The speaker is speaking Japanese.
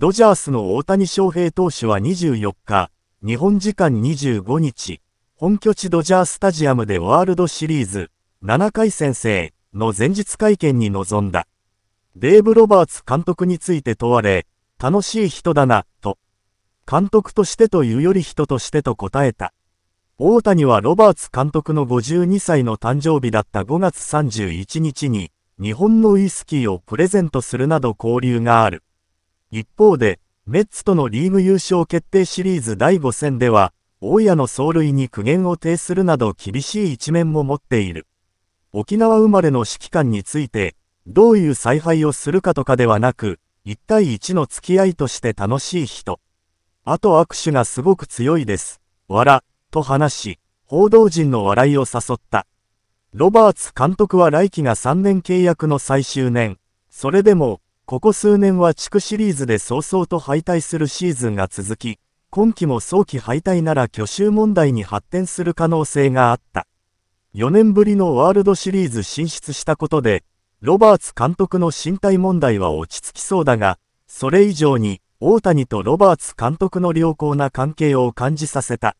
ドジャースの大谷翔平投手は24日、日本時間25日、本拠地ドジャースタジアムでワールドシリーズ7回戦生の前日会見に臨んだ。デーブ・ロバーツ監督について問われ、楽しい人だな、と。監督としてというより人としてと答えた。大谷はロバーツ監督の52歳の誕生日だった5月31日に、日本のウイスキーをプレゼントするなど交流がある。一方で、メッツとのリーグ優勝決定シリーズ第5戦では、大家の走塁に苦言を呈するなど厳しい一面も持っている。沖縄生まれの指揮官について、どういう采配をするかとかではなく、1対1の付き合いとして楽しい人。あと握手がすごく強いです。笑、と話し、報道陣の笑いを誘った。ロバーツ監督は来季が3年契約の最終年。それでも、ここ数年は地区シリーズで早々と敗退するシーズンが続き、今季も早期敗退なら去就問題に発展する可能性があった。4年ぶりのワールドシリーズ進出したことで、ロバーツ監督の身体問題は落ち着きそうだが、それ以上に、大谷とロバーツ監督の良好な関係を感じさせた。